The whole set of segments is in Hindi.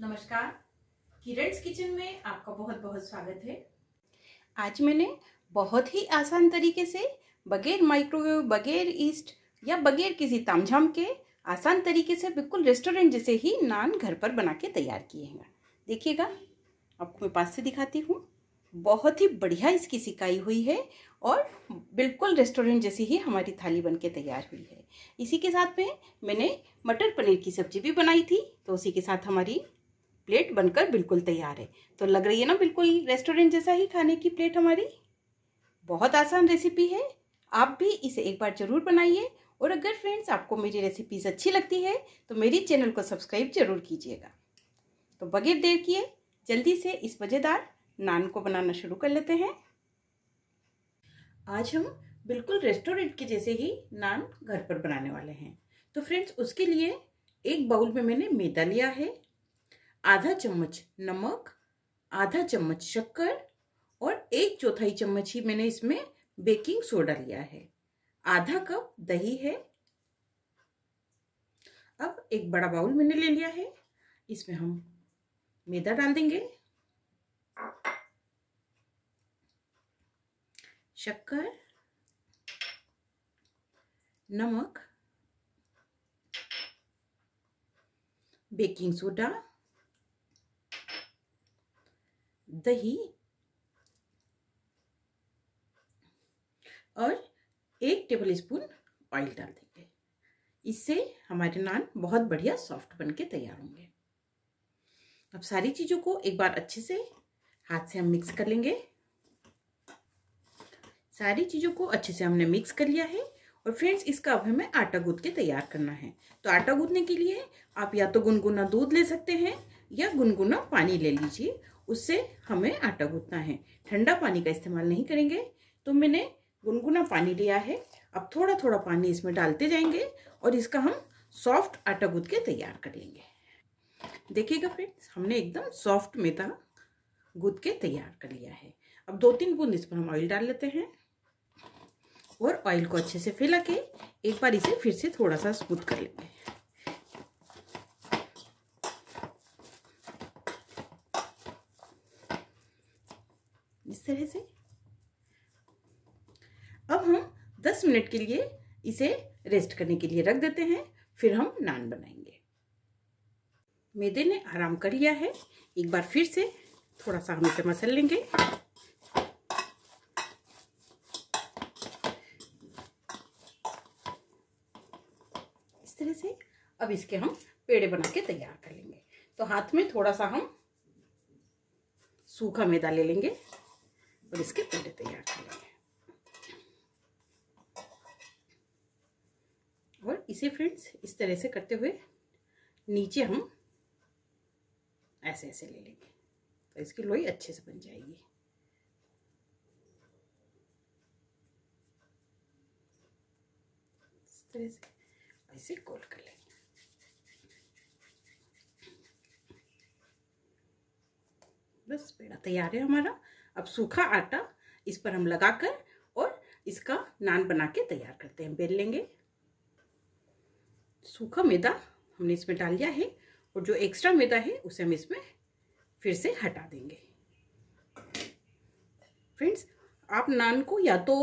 नमस्कार किरण्स किचन में आपका बहुत बहुत स्वागत है आज मैंने बहुत ही आसान तरीके से बगैर माइक्रोवेव बगैर ईस्ट या बगैर किसी तामझाम के आसान तरीके से बिल्कुल रेस्टोरेंट जैसे ही नान घर पर बना के तैयार किए हैं देखिएगा आपको मैं पास से दिखाती हूँ बहुत ही बढ़िया इसकी सिकाई हुई है और बिल्कुल रेस्टोरेंट जैसी ही हमारी थाली बन के तैयार हुई है इसी के साथ में मैंने मटर पनीर की सब्जी भी बनाई थी तो उसी के साथ हमारी प्लेट बनकर बिल्कुल तैयार है तो लग रही है ना बिल्कुल रेस्टोरेंट जैसा ही खाने की प्लेट हमारी बहुत आसान रेसिपी है आप भी इसे एक बार ज़रूर बनाइए और अगर फ्रेंड्स आपको मेरी रेसिपीज़ अच्छी लगती है तो मेरी चैनल को सब्सक्राइब जरूर कीजिएगा तो बगैर देर किए जल्दी से इस मज़ेदार नान को बनाना शुरू कर लेते हैं आज हम बिल्कुल रेस्टोरेंट के जैसे ही नान घर पर बनाने वाले हैं तो फ्रेंड्स उसके लिए एक बाउल में मैंने मैदा लिया है आधा चम्मच नमक आधा चम्मच शक्कर और एक चौथाई चम्मच ही मैंने इसमें बेकिंग सोडा लिया है आधा कप दही है अब एक बड़ा बाउल मैंने ले लिया है इसमें हम मैदा डाल देंगे शक्कर नमक बेकिंग सोडा दही और एक टेबल स्पून ऑयल डाल देंगे इससे हमारे नान बहुत बढ़िया सॉफ्ट बन के तैयार होंगे अब सारी चीज़ों को एक बार अच्छे से हाथ से हम मिक्स कर लेंगे सारी चीज़ों को अच्छे से हमने मिक्स कर लिया है और फ्रेंड्स इसका अब हमें आटा गूंथ के तैयार करना है तो आटा गूंथने के लिए आप या तो गुनगुना दूध ले सकते हैं या गुनगुना पानी ले लीजिए उससे हमें आटा गूंथना है ठंडा पानी का इस्तेमाल नहीं करेंगे तो मैंने गुनगुना पानी लिया है अब थोड़ा थोड़ा पानी इसमें डालते जाएंगे और इसका हम सॉफ्ट आटा गूंथ के तैयार कर लेंगे देखिएगा फ्रेंड्स हमने एकदम सॉफ्ट मेथा गूंथ के तैयार कर लिया है अब दो तीन बूंद इस पर हम ऑयल डाल लेते हैं और ऑयल को अच्छे से फैला के एक बार इसे फिर से थोड़ा सा स्मूथ कर लेंगे से अब हम 10 मिनट के लिए इसे रेस्ट करने के लिए रख देते हैं फिर हम नान बनाएंगे मैदे ने आराम कर लिया है एक बार फिर से थोड़ा सा हम इसे मसल लेंगे इस तरह से अब इसके हम पेड़े बना के तैयार कर लेंगे तो हाथ में थोड़ा सा हम सूखा मैदा ले लेंगे और इसके पेड़े तैयार कर लेंगे और इसे फ्रेंड्स इस तरह से करते हुए नीचे हम ऐसे ऐसे ले लेंगे तो इसकी लोई अच्छे से बन जाएगी इस तरह से ऐसे गोल कर लेंगे बस पेड़ा तैयार है हमारा अब सूखा आटा इस पर हम लगाकर और इसका नान बना के तैयार करते हैं बेल लेंगे सूखा मैदा हमने इसमें डाल दिया है और जो एक्स्ट्रा मैदा है उसे हम इसमें फिर से हटा देंगे फ्रेंड्स आप नान को या तो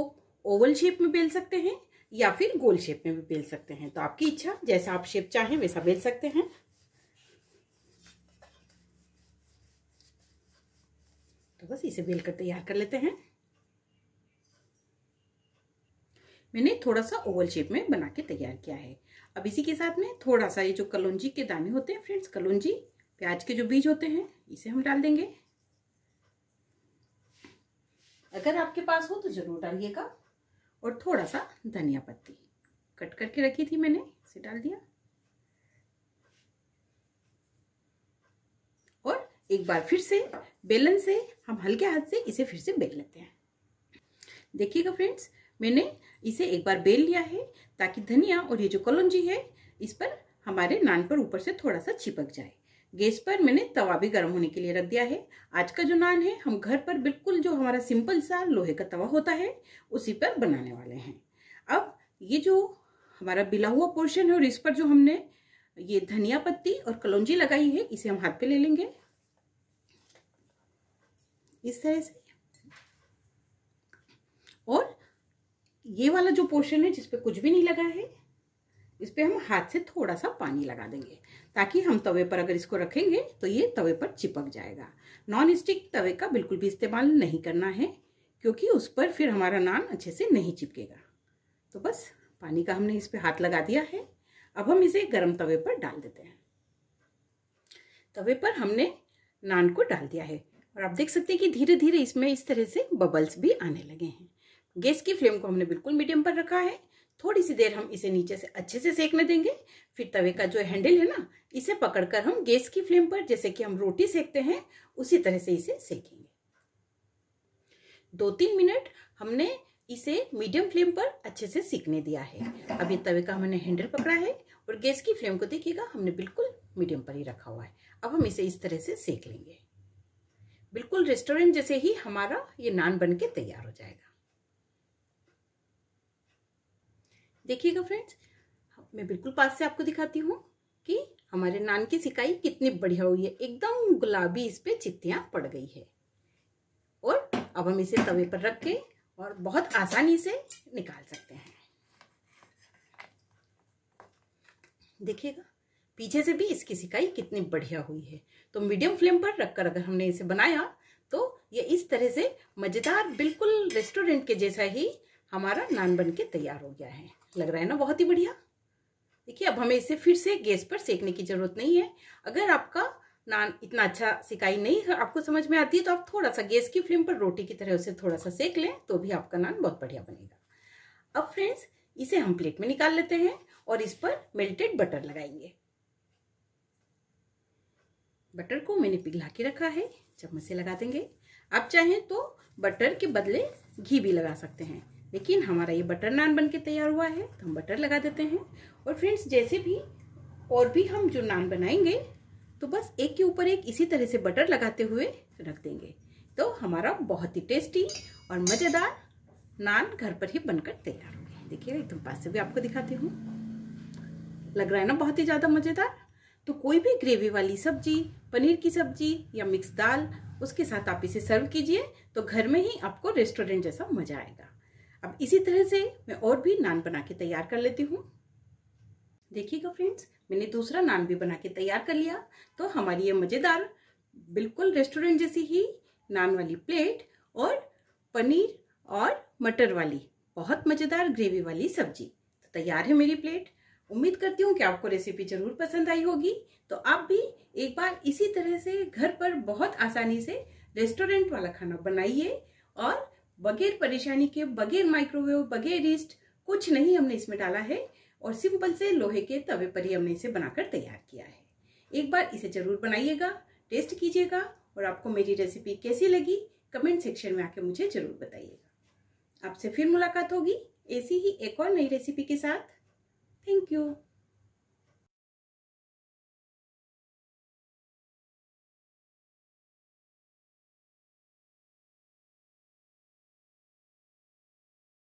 ओवल शेप में बेल सकते हैं या फिर गोल शेप में भी बेल सकते हैं तो आपकी इच्छा जैसा आप शेप चाहें वैसा बेल सकते हैं तो बस इसे बेल कर तैयार कर लेते हैं मैंने थोड़ा सा ओवल शेप में बना के तैयार किया है अब इसी के साथ में थोड़ा सा ये जो कलौजी के दाने होते हैं फ्रेंड्स कलौजी प्याज के जो बीज होते हैं इसे हम डाल देंगे अगर आपके पास हो तो ज़रूर डालिएगा और थोड़ा सा धनिया पत्ती कट करके रखी थी मैंने इसे डाल दिया एक बार फिर से बेलन से हम हल्के हाथ से इसे फिर से बेल लेते हैं देखिएगा फ्रेंड्स मैंने इसे एक बार बेल लिया है ताकि धनिया और ये जो कलौजी है इस पर हमारे नान पर ऊपर से थोड़ा सा चिपक जाए गैस पर मैंने तवा भी गर्म होने के लिए रख दिया है आज का जो नान है हम घर पर बिल्कुल जो हमारा सिंपल सा लोहे का तवा होता है उसी पर बनाने वाले हैं अब ये जो हमारा बिला हुआ पोर्शन है और इस पर जो हमने ये धनिया पत्ती और कलौजी लगाई है इसे हम हाथ पे ले लेंगे इस तरह से और ये वाला जो पोर्शन है जिसपे कुछ भी नहीं लगा है इस पर हम हाथ से थोड़ा सा पानी लगा देंगे ताकि हम तवे पर अगर इसको रखेंगे तो ये तवे पर चिपक जाएगा नॉन स्टिक तवे का बिल्कुल भी इस्तेमाल नहीं करना है क्योंकि उस पर फिर हमारा नान अच्छे से नहीं चिपकेगा तो बस पानी का हमने इस पर हाथ लगा दिया है अब हम इसे गर्म तवे पर डाल देते हैं तवे पर हमने नान को डाल दिया है और आप देख सकते हैं कि धीरे धीरे इसमें इस तरह से बबल्स भी आने लगे हैं गैस की फ्लेम को हमने बिल्कुल मीडियम पर रखा है थोड़ी सी देर हम इसे नीचे से अच्छे से सेकने देंगे फिर तवे का जो हैंडल है ना इसे पकड़कर हम गैस की फ्लेम पर जैसे कि हम रोटी सेकते हैं उसी तरह से इसे सेकेंगे दो तीन मिनट हमने इसे मीडियम फ्लेम पर अच्छे से सीखने दिया है अभी तवे का हमने हैंडल पकड़ा है और गैस की फ्लेम को देखिएगा हमने बिल्कुल मीडियम पर ही रखा हुआ है अब हम इसे इस तरह से सेक लेंगे बिल्कुल रेस्टोरेंट जैसे ही हमारा ये नान बन के तैयार हो जाएगा देखिएगा फ्रेंड्स मैं बिल्कुल पास से आपको दिखाती हूँ कि हमारे नान की सिकाई कितनी बढ़िया हुई है एकदम गुलाबी इस पे चित्तियाँ पड़ गई है और अब हम इसे तवे पर रख के और बहुत आसानी से निकाल सकते हैं देखिएगा पीछे से भी इसकी सिकाई कितनी बढ़िया हुई है तो मीडियम फ्लेम पर रखकर अगर हमने इसे बनाया तो ये इस तरह से मज़ेदार बिल्कुल रेस्टोरेंट के जैसा ही हमारा नान बन के तैयार हो गया है लग रहा है ना बहुत ही बढ़िया देखिए अब हमें इसे फिर से गैस पर सेकने की ज़रूरत नहीं है अगर आपका नान इतना अच्छा सिकाई नहीं है आपको समझ में आती है तो आप थोड़ा सा गैस की फ्लेम पर रोटी की तरह उसे थोड़ा सा सेक लें तो भी आपका नान बहुत बढ़िया बनेगा अब फ्रेंड्स इसे हम प्लेट में निकाल लेते हैं और इस पर मेल्टेड बटर लगाएंगे बटर को मैंने पिघला के रखा है चम्मच से लगा देंगे आप चाहें तो बटर के बदले घी भी लगा सकते हैं लेकिन हमारा ये बटर नान बन के तैयार हुआ है तो हम बटर लगा देते हैं और फ्रेंड्स जैसे भी और भी हम जो नान बनाएंगे तो बस एक के ऊपर एक इसी तरह से बटर लगाते हुए रख देंगे तो हमारा बहुत ही टेस्टी और मज़ेदार नान घर पर ही बनकर तैयार हो गया देखिए एकदम पास से भी आपको दिखाती हूँ लग रहा है ना बहुत ही ज़्यादा मज़ेदार तो कोई भी ग्रेवी वाली सब्जी पनीर की सब्जी या मिक्स दाल उसके साथ आप इसे सर्व कीजिए तो घर में ही आपको रेस्टोरेंट जैसा मजा आएगा अब इसी तरह से मैं और भी नान बना के तैयार कर लेती हूँ देखिएगा फ्रेंड्स मैंने दूसरा नान भी बना के तैयार कर लिया तो हमारी ये मज़ेदार बिल्कुल रेस्टोरेंट जैसी ही नान वाली प्लेट और पनीर और मटर वाली बहुत मज़ेदार ग्रेवी वाली सब्जी तो तैयार है मेरी प्लेट उम्मीद करती हूँ कि आपको रेसिपी जरूर पसंद आई होगी तो आप भी एक बार इसी तरह से घर पर बहुत आसानी से रेस्टोरेंट वाला खाना बनाइए और बगैर परेशानी के बगैर माइक्रोवेव बगैर ईस्ट कुछ नहीं हमने इसमें डाला है और सिंपल से लोहे के तवे पर ही हमने इसे बनाकर तैयार किया है एक बार इसे जरूर बनाइएगा टेस्ट कीजिएगा और आपको मेरी रेसिपी कैसी लगी कमेंट सेक्शन में आके मुझे जरूर बताइएगा आपसे फिर मुलाकात होगी ऐसी ही एक और नई रेसिपी के साथ Thank you.